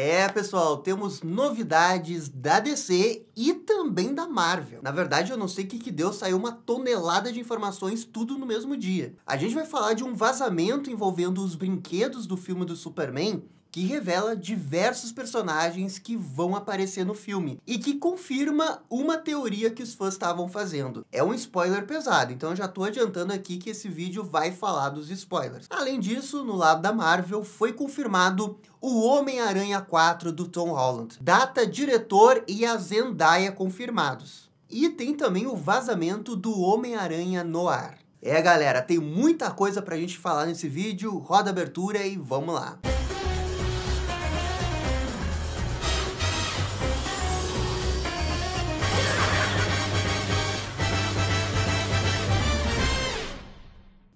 É, pessoal, temos novidades da DC e também da Marvel. Na verdade, eu não sei o que, que deu, saiu uma tonelada de informações, tudo no mesmo dia. A gente vai falar de um vazamento envolvendo os brinquedos do filme do Superman que revela diversos personagens que vão aparecer no filme e que confirma uma teoria que os fãs estavam fazendo. É um spoiler pesado, então eu já tô adiantando aqui que esse vídeo vai falar dos spoilers. Além disso, no lado da Marvel foi confirmado o Homem-Aranha 4 do Tom Holland. Data, diretor e a Zendaya confirmados. E tem também o vazamento do Homem-Aranha no ar. É galera, tem muita coisa pra gente falar nesse vídeo, roda a abertura e vamos lá!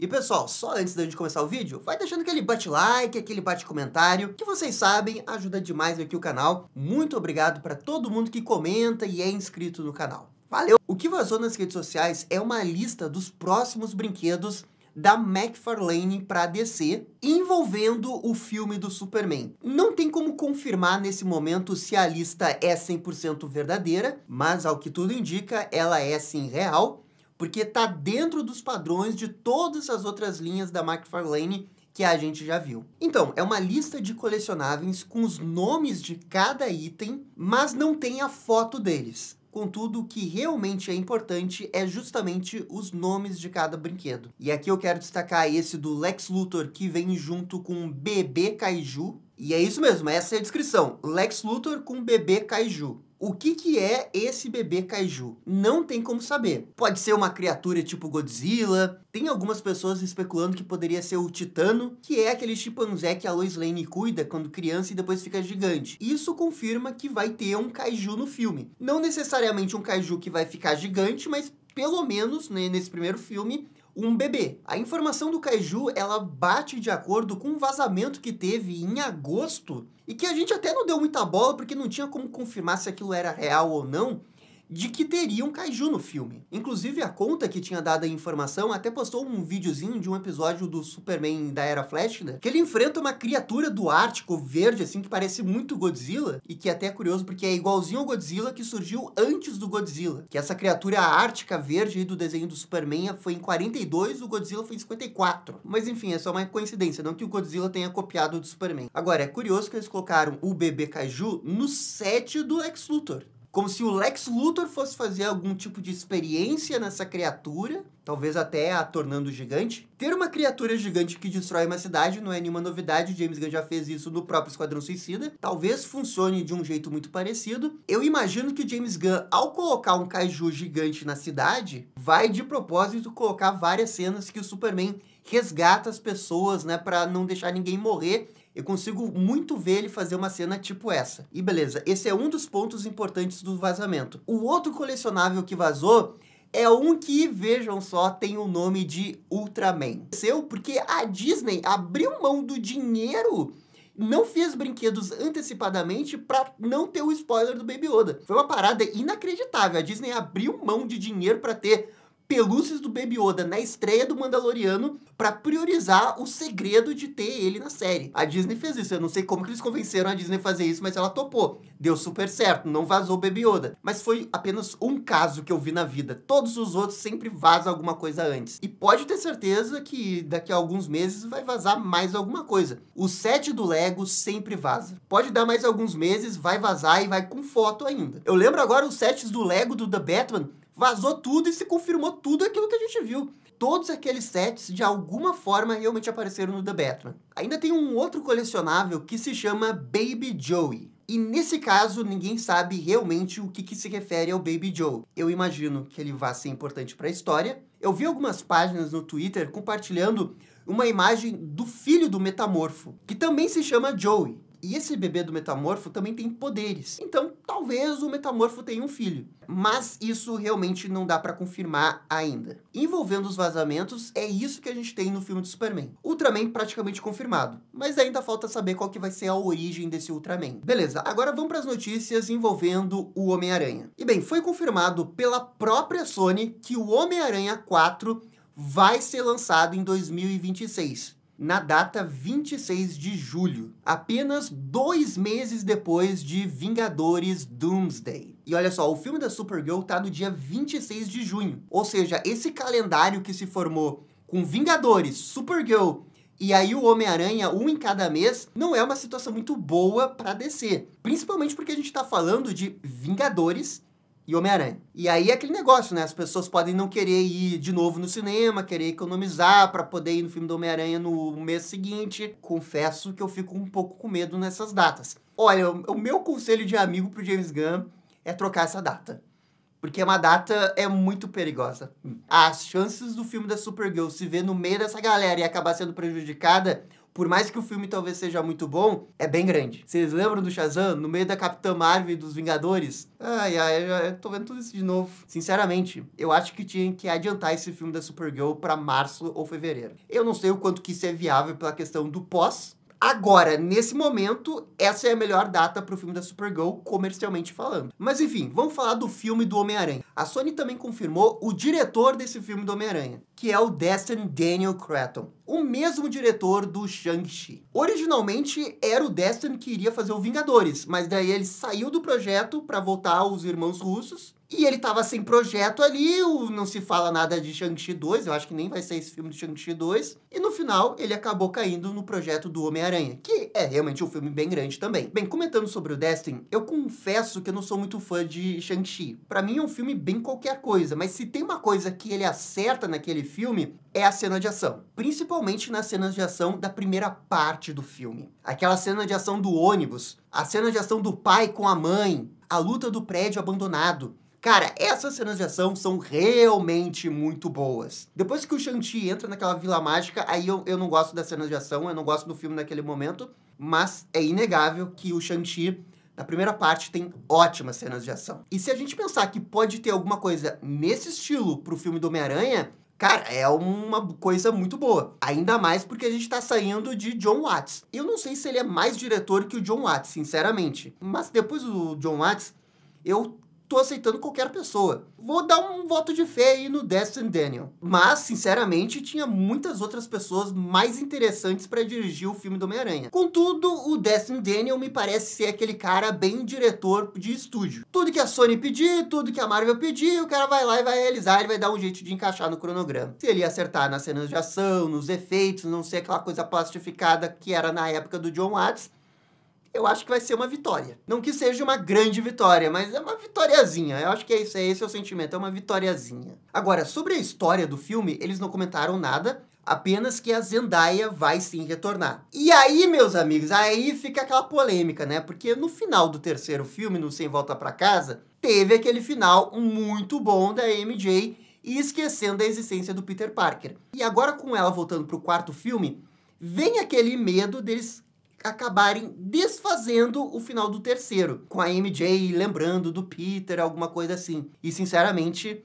E pessoal, só antes da gente começar o vídeo, vai deixando aquele bate like, aquele bate comentário, que vocês sabem, ajuda demais aqui o canal. Muito obrigado para todo mundo que comenta e é inscrito no canal. Valeu! O que vazou nas redes sociais é uma lista dos próximos brinquedos da McFarlane para DC, envolvendo o filme do Superman. Não tem como confirmar nesse momento se a lista é 100% verdadeira, mas ao que tudo indica, ela é sim real porque está dentro dos padrões de todas as outras linhas da McFarlane que a gente já viu. Então, é uma lista de colecionáveis com os nomes de cada item, mas não tem a foto deles. Contudo, o que realmente é importante é justamente os nomes de cada brinquedo. E aqui eu quero destacar esse do Lex Luthor, que vem junto com bebê kaiju. E é isso mesmo, essa é a descrição. Lex Luthor com bebê kaiju. O que, que é esse bebê kaiju? Não tem como saber. Pode ser uma criatura tipo Godzilla. Tem algumas pessoas especulando que poderia ser o Titano, que é aquele chimpanzé que a Lois Lane cuida quando criança e depois fica gigante. Isso confirma que vai ter um kaiju no filme. Não necessariamente um kaiju que vai ficar gigante, mas pelo menos né, nesse primeiro filme um bebê. A informação do Kaiju, ela bate de acordo com um vazamento que teve em agosto e que a gente até não deu muita bola porque não tinha como confirmar se aquilo era real ou não, de que teria um kaiju no filme. Inclusive, a conta que tinha dado a informação até postou um videozinho de um episódio do Superman da Era Flash, né? Que ele enfrenta uma criatura do Ártico verde, assim, que parece muito Godzilla, e que é até é curioso porque é igualzinho ao Godzilla que surgiu antes do Godzilla. Que essa criatura ártica verde do desenho do Superman foi em 42, o Godzilla foi em 54. Mas enfim, é só uma coincidência, não que o Godzilla tenha copiado do Superman. Agora, é curioso que eles colocaram o bebê kaiju no set do Ex Luthor como se o Lex Luthor fosse fazer algum tipo de experiência nessa criatura, talvez até a tornando gigante. Ter uma criatura gigante que destrói uma cidade não é nenhuma novidade, James Gunn já fez isso no próprio Esquadrão Suicida. Talvez funcione de um jeito muito parecido. Eu imagino que o James Gunn, ao colocar um kaiju gigante na cidade, vai de propósito colocar várias cenas que o Superman resgata as pessoas, né, para não deixar ninguém morrer eu consigo muito ver ele fazer uma cena tipo essa. E beleza, esse é um dos pontos importantes do vazamento. O outro colecionável que vazou é um que, vejam só, tem o nome de Ultraman. Seu, porque a Disney abriu mão do dinheiro não fez brinquedos antecipadamente para não ter o spoiler do Baby Yoda. Foi uma parada inacreditável. A Disney abriu mão de dinheiro para ter pelúcias do Baby Yoda na estreia do Mandaloriano para priorizar o segredo de ter ele na série. A Disney fez isso, eu não sei como que eles convenceram a Disney a fazer isso, mas ela topou. Deu super certo, não vazou o Baby Yoda. Mas foi apenas um caso que eu vi na vida. Todos os outros sempre vazam alguma coisa antes. E pode ter certeza que daqui a alguns meses vai vazar mais alguma coisa. O set do Lego sempre vaza. Pode dar mais alguns meses, vai vazar e vai com foto ainda. Eu lembro agora os sets do Lego do The Batman vazou tudo e se confirmou tudo aquilo que a gente viu. Todos aqueles sets, de alguma forma, realmente apareceram no The Batman. Ainda tem um outro colecionável que se chama Baby Joey. E nesse caso, ninguém sabe realmente o que, que, se refere ao Baby Joe. Eu imagino que ele vá ser importante para a história. Eu vi algumas páginas no Twitter compartilhando uma imagem do filho do metamorfo, que também se chama Joey. E esse bebê do metamorfo também tem poderes. Então, talvez o metamorfo tenha um filho. Mas isso realmente não dá para confirmar ainda. Envolvendo os vazamentos, é isso que a gente tem no filme do Superman. Ultraman praticamente confirmado, mas ainda falta saber qual que vai ser a origem desse Ultraman. Beleza, agora vamos para as notícias envolvendo o Homem-Aranha. E bem, foi confirmado pela própria Sony que o Homem-Aranha 4 vai ser lançado em 2026 na data 26 de julho, apenas dois meses depois de Vingadores Doomsday. E olha só, o filme da Supergirl tá no dia 26 de junho, ou seja, esse calendário que se formou com Vingadores, Supergirl e aí o Homem-Aranha, um em cada mês, não é uma situação muito boa para descer. Principalmente porque a gente está falando de Vingadores, e Homem-Aranha. E aí é aquele negócio, né? As pessoas podem não querer ir de novo no cinema, querer economizar para poder ir no filme do Homem-Aranha no mês seguinte. Confesso que eu fico um pouco com medo nessas datas. Olha, o meu conselho de amigo pro James Gunn é trocar essa data. Porque é uma data é muito perigosa. As chances do filme da Supergirl se ver no meio dessa galera e acabar sendo prejudicada por mais que o filme talvez seja muito bom, é bem grande. Vocês lembram do Shazam? No meio da Capitã Marvel e dos Vingadores? Ai, ai, eu tô vendo tudo isso de novo. Sinceramente, eu acho que tinha que adiantar esse filme da Supergirl para março ou fevereiro. Eu não sei o quanto que isso é viável pela questão do pós, Agora, nesse momento, essa é a melhor data para o filme da Supergirl, comercialmente falando. Mas enfim, vamos falar do filme do Homem-Aranha. A Sony também confirmou o diretor desse filme do Homem-Aranha, que é o Destin Daniel Cretton, o mesmo diretor do Shang-Chi. Originalmente era o Destin que iria fazer o Vingadores, mas daí ele saiu do projeto para voltar aos Irmãos Russos e ele tava sem projeto ali, o, não se fala nada de Shang-Chi 2, eu acho que nem vai ser esse filme de Shang-Chi 2. E no final, ele acabou caindo no projeto do Homem-Aranha, que é realmente um filme bem grande também. Bem, comentando sobre o Destin, eu confesso que eu não sou muito fã de Shang-Chi. Pra mim é um filme bem qualquer coisa, mas se tem uma coisa que ele acerta naquele filme, é a cena de ação. Principalmente nas cenas de ação da primeira parte do filme. Aquela cena de ação do ônibus, a cena de ação do pai com a mãe, a luta do prédio abandonado. Cara, essas cenas de ação são realmente muito boas. Depois que o Shang-Chi entra naquela vila mágica, aí eu, eu não gosto das cenas de ação, eu não gosto do filme naquele momento, mas é inegável que o Shang-Chi na primeira parte tem ótimas cenas de ação. E se a gente pensar que pode ter alguma coisa nesse estilo pro filme do Homem-Aranha, cara, é uma coisa muito boa. Ainda mais porque a gente tá saindo de John Watts. Eu não sei se ele é mais diretor que o John Watts, sinceramente. Mas depois do John Watts, eu tô aceitando qualquer pessoa. Vou dar um voto de fé aí no Destin Daniel. Mas, sinceramente, tinha muitas outras pessoas mais interessantes para dirigir o filme do Homem-Aranha. Contudo, o Destin Daniel me parece ser aquele cara bem diretor de estúdio. Tudo que a Sony pedir, tudo que a Marvel pedir, o cara vai lá e vai realizar, ele vai dar um jeito de encaixar no cronograma. Se ele acertar nas cenas de ação, nos efeitos, não ser aquela coisa plastificada que era na época do John Watts, eu acho que vai ser uma vitória. Não que seja uma grande vitória, mas é uma vitóriazinha. Eu acho que é isso, é esse é o sentimento, é uma vitóriazinha. Agora, sobre a história do filme, eles não comentaram nada, apenas que a Zendaya vai sim retornar. E aí, meus amigos, aí fica aquela polêmica, né? Porque no final do terceiro filme, no Sem Volta para Casa, teve aquele final muito bom da MJ e esquecendo a existência do Peter Parker. E agora com ela voltando pro quarto filme, vem aquele medo deles acabarem desfazendo o final do terceiro, com a MJ lembrando do Peter, alguma coisa assim. E sinceramente,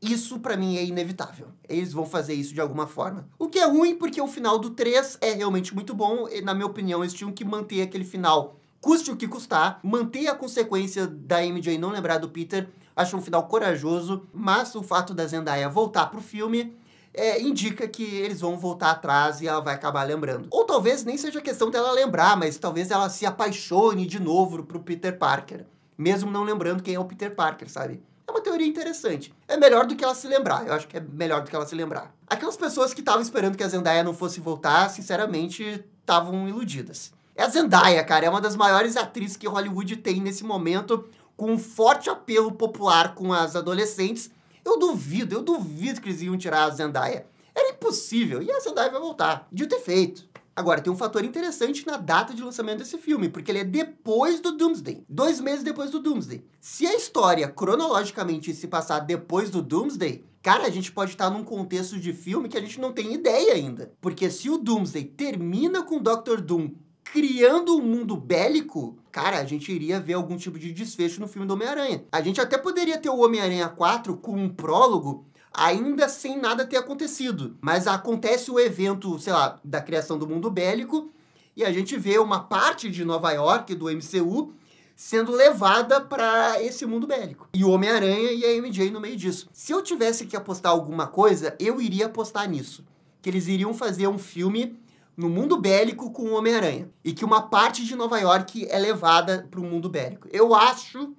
isso para mim é inevitável. Eles vão fazer isso de alguma forma. O que é ruim porque o final do 3 é realmente muito bom e na minha opinião eles tinham que manter aquele final custe o que custar, manter a consequência da MJ não lembrar do Peter, acho um final corajoso, mas o fato da Zendaya voltar pro filme é, indica que eles vão voltar atrás e ela vai acabar lembrando. Ou talvez nem seja questão dela lembrar, mas talvez ela se apaixone de novo pro Peter Parker, mesmo não lembrando quem é o Peter Parker, sabe? É uma teoria interessante. É melhor do que ela se lembrar. Eu acho que é melhor do que ela se lembrar. Aquelas pessoas que estavam esperando que a Zendaya não fosse voltar, sinceramente, estavam iludidas. É a Zendaya, cara, é uma das maiores atrizes que Hollywood tem nesse momento, com um forte apelo popular com as adolescentes eu duvido, eu duvido que eles iam tirar a Zendaya. Era impossível. E a Zendaya vai voltar. De ter feito. Agora, tem um fator interessante na data de lançamento desse filme, porque ele é depois do Doomsday. Dois meses depois do Doomsday. Se a história, cronologicamente, se passar depois do Doomsday, cara, a gente pode estar num contexto de filme que a gente não tem ideia ainda. Porque se o Doomsday termina com o Doctor Doom criando um mundo bélico, cara, a gente iria ver algum tipo de desfecho no filme do Homem-Aranha. A gente até poderia ter o Homem-Aranha 4 com um prólogo ainda sem nada ter acontecido. Mas acontece o evento, sei lá, da criação do mundo bélico e a gente vê uma parte de Nova York do MCU sendo levada para esse mundo bélico. E o Homem-Aranha e a MJ no meio disso. Se eu tivesse que apostar alguma coisa, eu iria apostar nisso, que eles iriam fazer um filme no mundo bélico com o Homem-Aranha e que uma parte de Nova York é levada para o mundo bélico. Eu acho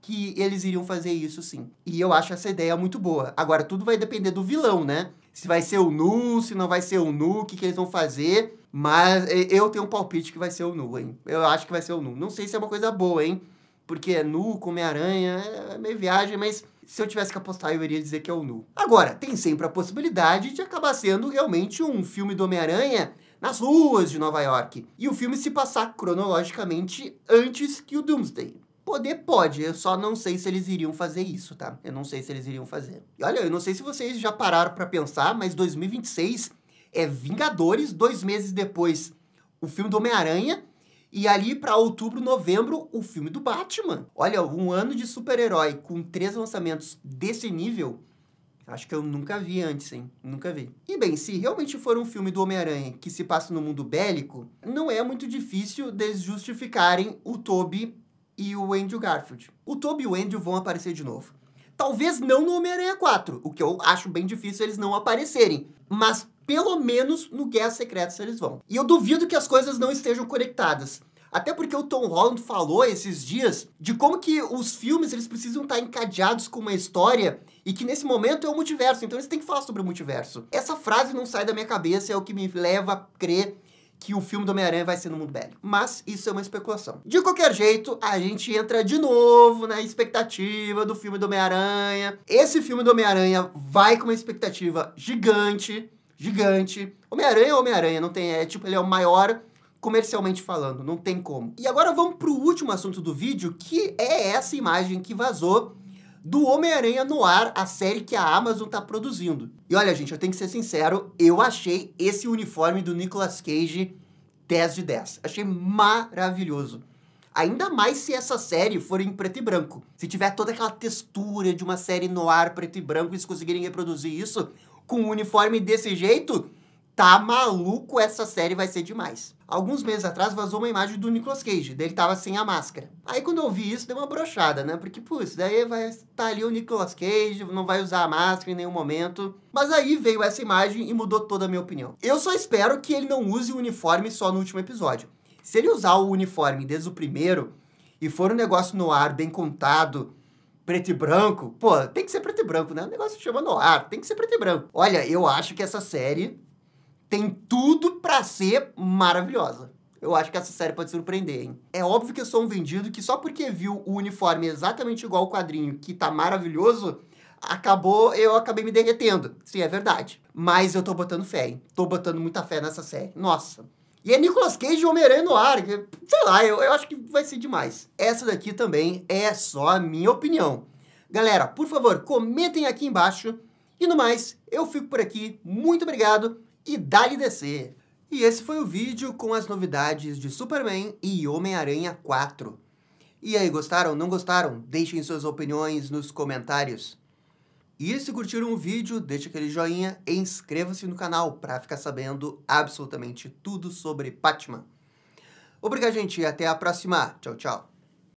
que eles iriam fazer isso sim. E eu acho essa ideia muito boa. Agora tudo vai depender do vilão, né? Se vai ser o Nu, se não vai ser o Nu, o que, que eles vão fazer. Mas eu tenho um palpite que vai ser o Nu, hein? Eu acho que vai ser o Nu. Não sei se é uma coisa boa, hein? Porque é nu, come aranha, é meio viagem, mas se eu tivesse que apostar, eu iria dizer que é o nu. Agora, tem sempre a possibilidade de acabar sendo realmente um filme do Homem-Aranha nas ruas de Nova York e o filme se passar cronologicamente antes que o Doomsday. Poder pode, eu só não sei se eles iriam fazer isso, tá? Eu não sei se eles iriam fazer. E olha, eu não sei se vocês já pararam para pensar, mas 2026 é Vingadores, dois meses depois o filme do Homem-Aranha e ali para outubro, novembro, o filme do Batman. Olha, um ano de super-herói com três lançamentos desse nível Acho que eu nunca vi antes, hein? Nunca vi. E bem, se realmente for um filme do Homem-Aranha que se passa no mundo bélico, não é muito difícil desjustificarem o Toby e o Andrew Garfield. O Toby e o Andrew vão aparecer de novo. Talvez não no Homem-Aranha 4, o que eu acho bem difícil eles não aparecerem. Mas pelo menos no Guerra Secreta eles vão. E eu duvido que as coisas não estejam conectadas. Até porque o Tom Holland falou esses dias de como que os filmes eles precisam estar encadeados com uma história e que nesse momento é o multiverso, então eles têm que falar sobre o multiverso. Essa frase não sai da minha cabeça, é o que me leva a crer que o filme do Homem-Aranha vai ser no mundo belo Mas isso é uma especulação. De qualquer jeito, a gente entra de novo na expectativa do filme do Homem-Aranha. Esse filme do Homem-Aranha vai com uma expectativa gigante, gigante. Homem-Aranha é Homem-Aranha, não tem, é tipo, ele é o maior comercialmente falando, não tem como. E agora vamos para o último assunto do vídeo, que é essa imagem que vazou do Homem-Aranha no Ar, a série que a Amazon tá produzindo. E olha, gente, eu tenho que ser sincero, eu achei esse uniforme do Nicolas Cage 10 de 10. Achei maravilhoso. Ainda mais se essa série for em preto e branco. Se tiver toda aquela textura de uma série no ar preto e branco e se conseguirem reproduzir isso com um uniforme desse jeito, tá maluco, essa série vai ser demais. Alguns meses atrás vazou uma imagem do Nicolas Cage, dele tava sem a máscara. Aí quando eu vi isso, deu uma brochada, né? Porque, pô isso daí vai estar tá ali o Nicolas Cage, não vai usar a máscara em nenhum momento. Mas aí veio essa imagem e mudou toda a minha opinião. Eu só espero que ele não use o uniforme só no último episódio. Se ele usar o uniforme desde o primeiro e for um negócio no ar, bem contado, preto e branco, pô, tem que ser preto e branco, né? O negócio chama no ar, tem que ser preto e branco. Olha, eu acho que essa série tem tudo para ser maravilhosa. Eu acho que essa série pode surpreender, hein? É óbvio que eu sou um vendido que só porque viu o uniforme exatamente igual ao quadrinho, que tá maravilhoso, acabou, eu acabei me derretendo. Sim, é verdade. Mas eu tô botando fé, hein? Tô botando muita fé nessa série. Nossa. E é Nicolas Cage e Homem-Aranha no ar. Que, sei lá, eu, eu acho que vai ser demais. Essa daqui também é só a minha opinião. Galera, por favor, comentem aqui embaixo. E no mais, eu fico por aqui. Muito obrigado e dá-lhe descer. E esse foi o vídeo com as novidades de Superman e Homem-Aranha 4. E aí, gostaram? Não gostaram? Deixem suas opiniões nos comentários. E se curtiram o vídeo, deixe aquele joinha e inscreva-se no canal para ficar sabendo absolutamente tudo sobre Batman. Obrigado, gente, e até a próxima. Tchau, tchau.